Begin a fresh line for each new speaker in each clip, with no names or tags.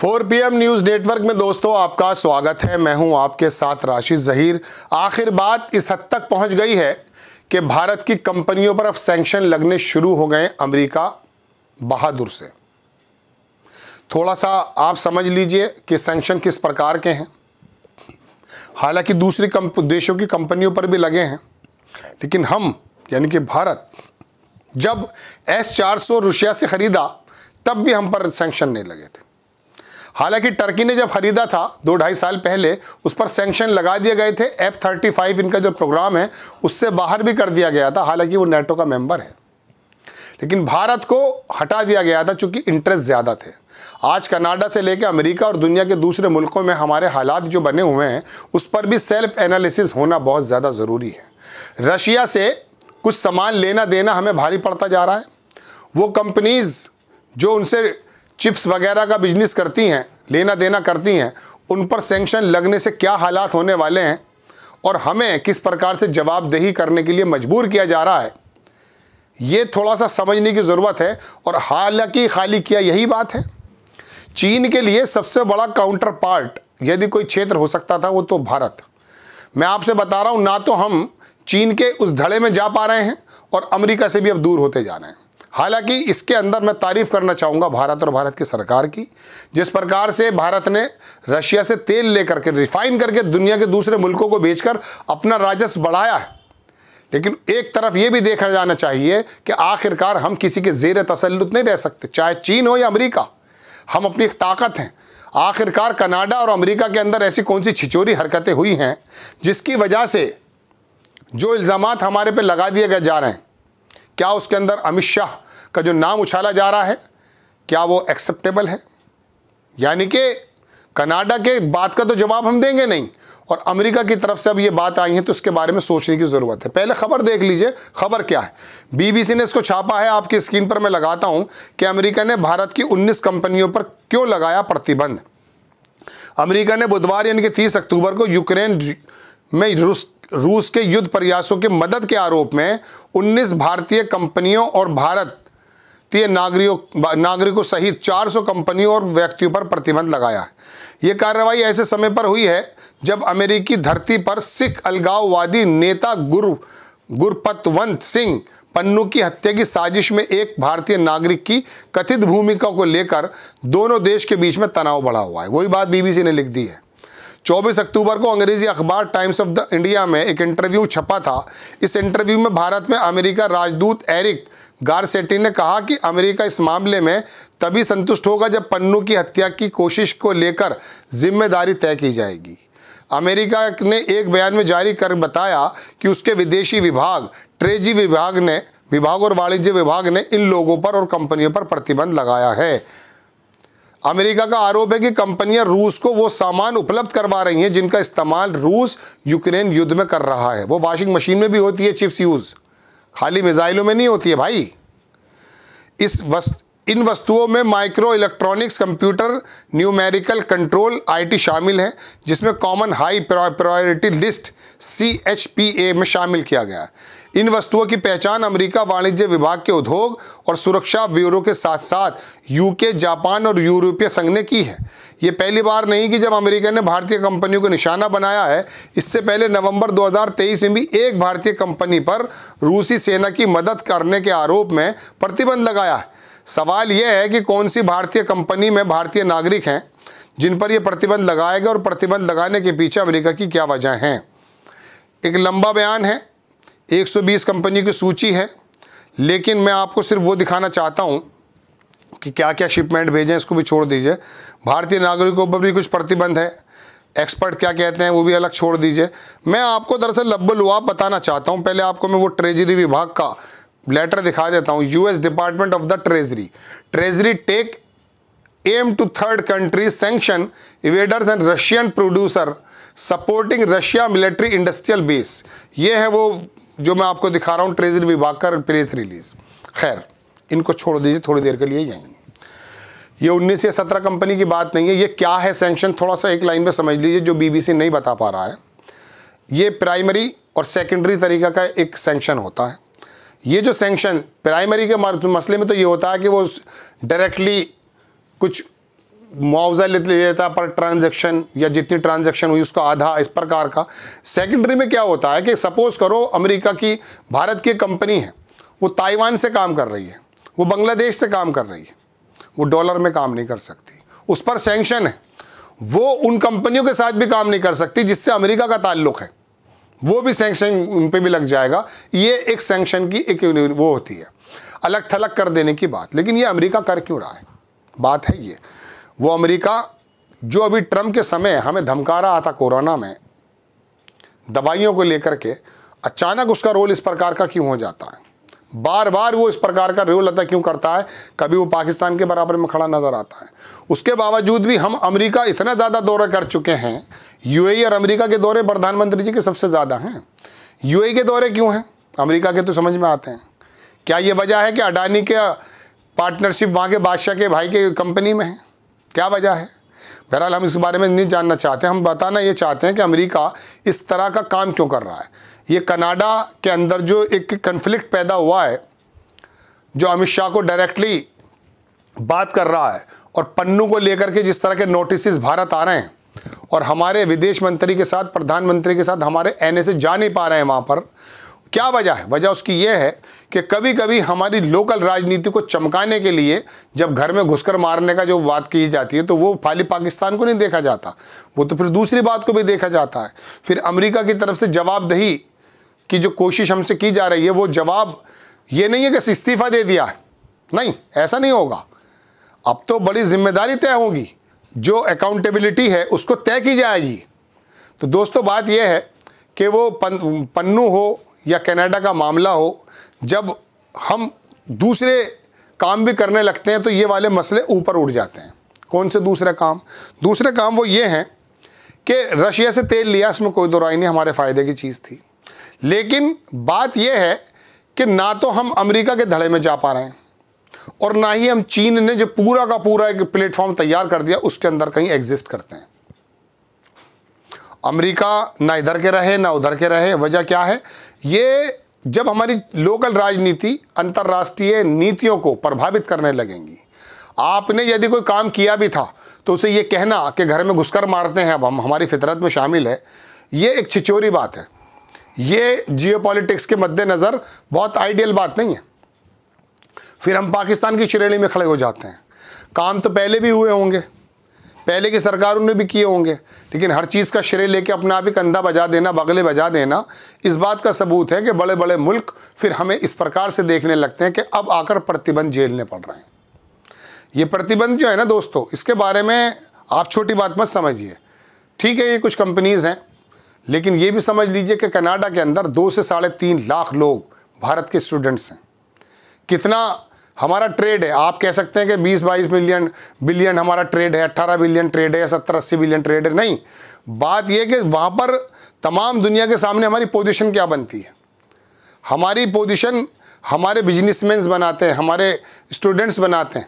4 PM news network में दोस्तों आपका स्वागत है मैं हूं आपके साथ राशिद जहीर आखिर बात इस हद तक पहुंच गई है कि भारत की कंपनियों पर अब सैंक्शन लगने शुरू हो गए अमेरिका बहादुर से थोड़ा सा आप समझ लीजिए कि सैंक्शन किस प्रकार के हैं हालांकि दूसरे देशों की कंपनियों पर भी लगे हैं लेकिन हम यानी कि भारत जब एस चार सौ रुशिया से ख़रीदा तब भी हम पर सेंक्शन नहीं लगे थे हालांकि टर्की ने जब खरीदा था दो ढाई साल पहले उस पर सेंक्शन लगा दिए गए थे एफ थर्टी फाइव इनका जो प्रोग्राम है उससे बाहर भी कर दिया गया था हालांकि वो नेटो का मेंबर है लेकिन भारत को हटा दिया गया था चूँकि इंटरेस्ट ज़्यादा थे आज कनाडा से लेकर अमेरिका और दुनिया के दूसरे मुल्कों में हमारे हालात जो बने हुए हैं उस पर भी सेल्फ एनालिसिस होना बहुत ज़्यादा ज़रूरी है रशिया से कुछ सामान लेना देना हमें भारी पड़ता जा रहा है वो कंपनीज़ जो उनसे चिप्स वगैरह का बिजनेस करती हैं लेना देना करती हैं उन पर सेंक्शन लगने से क्या हालात होने वाले हैं और हमें किस प्रकार से जवाबदेही करने के लिए मजबूर किया जा रहा है ये थोड़ा सा समझने की ज़रूरत है और हालांकि खाली किया यही बात है चीन के लिए सबसे बड़ा काउंटर पार्ट यदि कोई क्षेत्र हो सकता था वो तो भारत मैं आपसे बता रहा हूँ ना तो हम चीन के उस धड़े में जा पा रहे हैं और अमेरिका से भी अब दूर होते जा रहे हैं हालांकि इसके अंदर मैं तारीफ करना चाहूँगा भारत और भारत की सरकार की जिस प्रकार से भारत ने रशिया से तेल लेकर के रिफाइन करके दुनिया के दूसरे मुल्कों को बेचकर अपना राजस्व बढ़ाया है लेकिन एक तरफ ये भी देखा जाना चाहिए कि आखिरकार हम किसी के जेर तसलुत नहीं रह सकते चाहे चीन हो या अमरीका हम अपनी एक ताकत हैं आखिरकार कनाडा और अमरीका के अंदर ऐसी कौन सी छिचोरी हरकतें हुई हैं जिसकी वजह से जो इल्ज़ाम हमारे पे लगा दिए गए जा रहे हैं क्या उसके अंदर अमित शाह का जो नाम उछाला जा रहा है क्या वो एक्सेप्टेबल है यानी कि कनाडा के बात का तो जवाब हम देंगे नहीं और अमेरिका की तरफ से अब ये बात आई है तो उसके बारे में सोचने की ज़रूरत है पहले खबर देख लीजिए खबर क्या है बीबीसी ने इसको छापा है आपकी स्क्रीन पर मैं लगाता हूं कि अमेरिका ने भारत की 19 कंपनियों पर क्यों लगाया प्रतिबंध अमेरिका ने बुधवार यानी कि 30 अक्टूबर को यूक्रेन में रूस रूस के युद्ध प्रयासों की मदद के आरोप में 19 भारतीय कंपनियों और भारतीय नागरिकों नागरिकों सहित 400 कंपनियों और व्यक्तियों पर प्रतिबंध लगाया ये कार्रवाई ऐसे समय पर हुई है जब अमेरिकी धरती पर सिख अलगाववादी नेता गुरु गुरपतवंत सिंह पन्नू की हत्या की साजिश में एक भारतीय नागरिक की कथित भूमिका को लेकर दोनों देश के बीच में तनाव बढ़ा हुआ है वही बात बीबीसी ने लिख दी है 24 अक्टूबर को अंग्रेजी अखबार टाइम्स ऑफ द इंडिया में एक इंटरव्यू छपा था इस इंटरव्यू में भारत में अमेरिका राजदूत एरिक गारसेटी ने कहा कि अमेरिका इस मामले में तभी संतुष्ट होगा जब पन्नू की हत्या की कोशिश को लेकर जिम्मेदारी तय की जाएगी अमेरिका ने एक बयान में जारी कर बताया कि उसके विदेशी विभाग ट्रेजी विभाग ने विभाग और वाणिज्य विभाग ने इन लोगों पर और कंपनियों पर प्रतिबंध लगाया है अमेरिका का आरोप है कि कंपनियां रूस को वो सामान उपलब्ध करवा रही हैं जिनका इस्तेमाल रूस यूक्रेन युद्ध में कर रहा है वो वॉशिंग मशीन में भी होती है चिप्स यूज़ खाली मिज़ाइलों में नहीं होती है भाई इस वस्तु इन वस्तुओं में micro electronics computer numerical control IT शामिल है जिसमें common high priority list C H P A में शामिल किया गया इन वस्तुओं की पहचान अमेरिका वाणिज्य विभाग के उद्योग और सुरक्षा ब्यूरो के साथ साथ यूके जापान और यूरोपीय संघ ने की है ये पहली बार नहीं कि जब अमेरिका ने भारतीय कंपनियों को निशाना बनाया है इससे पहले नवंबर 2023 में भी एक भारतीय कंपनी पर रूसी सेना की मदद करने के आरोप में प्रतिबंध लगाया है सवाल यह है कि कौन सी भारतीय कंपनी में भारतीय नागरिक हैं जिन पर यह प्रतिबंध लगाया गया और प्रतिबंध लगाने के पीछे अमेरिका की क्या वजह हैं एक लंबा बयान है 120 कंपनी की सूची है लेकिन मैं आपको सिर्फ वो दिखाना चाहता हूँ कि क्या क्या शिपमेंट भेजें इसको भी छोड़ दीजिए भारतीय नागरिकों पर भी कुछ प्रतिबंध है एक्सपर्ट क्या कहते हैं वो भी अलग छोड़ दीजिए मैं आपको दरअसल लुआब बताना चाहता हूँ पहले आपको मैं वो ट्रेजरी विभाग का लेटर दिखा देता हूं US department of the treasury treasury take aim to third country sanction evaders and Russian producer supporting Russia military industrial base ये है वो जो मैं आपको दिखा रहा हूँ ट्रेजरी विभाग का प्रेस रिलीज खैर इनको छोड़ दीजिए थोड़ी देर के लिए यहीं ये उन्नीस या सत्रह कंपनी की बात नहीं है ये क्या है सेंक्शन थोड़ा सा एक लाइन में समझ लीजिए जो बीबीसी नहीं बता पा रहा है ये प्राइमरी और सेकेंडरी तरीका का एक सेंक्शन होता है ये जो सेंक्शन प्राइमरी के मसले में तो ये होता है कि वो डायरेक्टली कुछ मुआवजा ले लेता पर ट्रांजैक्शन या जितनी ट्रांजैक्शन हुई उसका आधा इस प्रकार का सेकेंडरी में क्या होता है कि सपोज़ करो अमेरिका की भारत की कंपनी है वो ताइवान से काम कर रही है वो बांग्लादेश से काम कर रही है वो डॉलर में काम नहीं कर सकती उस पर सेंक्शन है वो उन कंपनियों के साथ भी काम नहीं कर सकती जिससे अमेरिका का ताल्लुक है वो भी सेंक्शन उन पर भी लग जाएगा ये एक सेंक्शन की एक वो होती है अलग थलग कर देने की बात लेकिन ये अमेरिका कर क्यों रहा है बात है ये वो अमेरिका जो अभी ट्रम्प के समय हमें धमका रहा था कोरोना में दवाइयों को लेकर के अचानक उसका रोल इस प्रकार का क्यों हो जाता है बार बार वो इस प्रकार का रोल अदा क्यों करता है कभी वो पाकिस्तान के बराबर में खड़ा नज़र आता है उसके बावजूद भी हम अमेरिका इतना ज़्यादा दौरे कर चुके हैं यूएई और अमेरिका के दौरे प्रधानमंत्री जी के सबसे ज़्यादा हैं यूएई के दौरे क्यों हैं अमेरिका के तो समझ में आते हैं क्या ये वजह है कि अडानी के पार्टनरशिप वहाँ के बादशाह के भाई के कंपनी में है क्या वजह है बहरहाल हम इस बारे में नहीं जानना चाहते हम बताना ये चाहते हैं कि अमरीका इस तरह का काम क्यों कर रहा है ये कनाडा के अंदर जो एक कन्फ्लिक्ट पैदा हुआ है जो अमित शाह को डायरेक्टली बात कर रहा है और पन्नू को लेकर के जिस तरह के नोटिस भारत आ रहे हैं और हमारे विदेश मंत्री के साथ प्रधानमंत्री के साथ हमारे एन जा नहीं पा रहे हैं वहाँ पर क्या वजह है वजह उसकी यह है कि कभी कभी हमारी लोकल राजनीति को चमकाने के लिए जब घर में घुसकर मारने का जो बात की जाती है तो वो खाली पाकिस्तान को नहीं देखा जाता वो तो फिर दूसरी बात को भी देखा जाता है फिर अमेरिका की तरफ से जवाबदही की जो कोशिश हमसे की जा रही है वो जवाब ये नहीं है कि इस्तीफ़ा दे दिया नहीं ऐसा नहीं होगा अब तो बड़ी जिम्मेदारी तय होगी जो अकाउंटेबिलिटी है उसको तय की जाएगी तो दोस्तों बात यह है कि वो पन, पन्नू हो या कनाडा का मामला हो जब हम दूसरे काम भी करने लगते हैं तो ये वाले मसले ऊपर उठ जाते हैं कौन से दूसरा काम दूसरा काम वो ये हैं कि रशिया से तेल लिया इसमें कोई दो नहीं हमारे फ़ायदे की चीज़ थी लेकिन बात यह है कि ना तो हम अमेरिका के धड़े में जा पा रहे हैं और ना ही हम चीन ने जो पूरा का पूरा एक प्लेटफॉर्म तैयार कर दिया उसके अंदर कहीं एग्जिस्ट करते हैं अमेरिका ना इधर के रहे ना उधर के रहे वजह क्या है ये जब हमारी लोकल राजनीति अंतर्राष्ट्रीय नीतियों को प्रभावित करने लगेंगी आपने यदि कोई काम किया भी था तो उसे ये कहना कि घर में घुसकर मारते हैं अब हम हमारी फितरत में शामिल है ये एक छिचोरी बात है ये जियो के मद्देनज़र बहुत आइडियल बात नहीं है फिर हम पाकिस्तान की श्रेणी में खड़े हो जाते हैं काम तो पहले भी हुए होंगे पहले की सरकारों ने भी किए होंगे लेकिन हर चीज़ का श्रेय लेके अपना आप ही कंधा बजा देना बगले बजा देना इस बात का सबूत है कि बड़े बड़े मुल्क फिर हमें इस प्रकार से देखने लगते हैं कि अब आकर प्रतिबंध झेलने पड़ रहे हैं ये प्रतिबंध जो है ना दोस्तों इसके बारे में आप छोटी बात मत समझिए ठीक है ये कुछ कंपनीज़ हैं लेकिन ये भी समझ लीजिए कि कनाडा के अंदर दो से साढ़े तीन लाख लोग भारत के स्टूडेंट्स हैं कितना हमारा ट्रेड है आप कह सकते हैं कि 20-22 बिलियन बिलियन हमारा ट्रेड है 18 बिलियन ट्रेड है या सत्तर अस्सी बिलियन ट्रेड है नहीं बात यह कि वहाँ पर तमाम दुनिया के सामने हमारी पोजिशन क्या बनती है हमारी पोजिशन हमारे बिजनेसमैन बनाते हैं हमारे स्टूडेंट्स बनाते हैं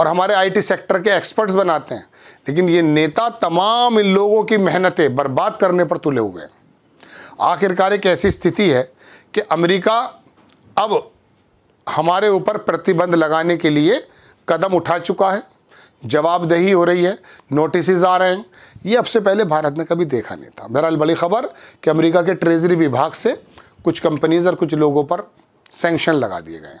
और हमारे आईटी सेक्टर के एक्सपर्ट्स बनाते हैं लेकिन ये नेता तमाम इन लोगों की मेहनतें बर्बाद करने पर तुले हुए हैं आखिरकार एक ऐसी स्थिति है कि अमेरिका अब हमारे ऊपर प्रतिबंध लगाने के लिए कदम उठा चुका है जवाबदही हो रही है नोटिस आ रहे हैं ये अब से पहले भारत ने कभी देखा नहीं था बहरहाल बड़ी खबर कि अमेरिका के ट्रेजरी विभाग से कुछ कंपनीज़ और कुछ लोगों पर सेंक्शन लगा दिए गए हैं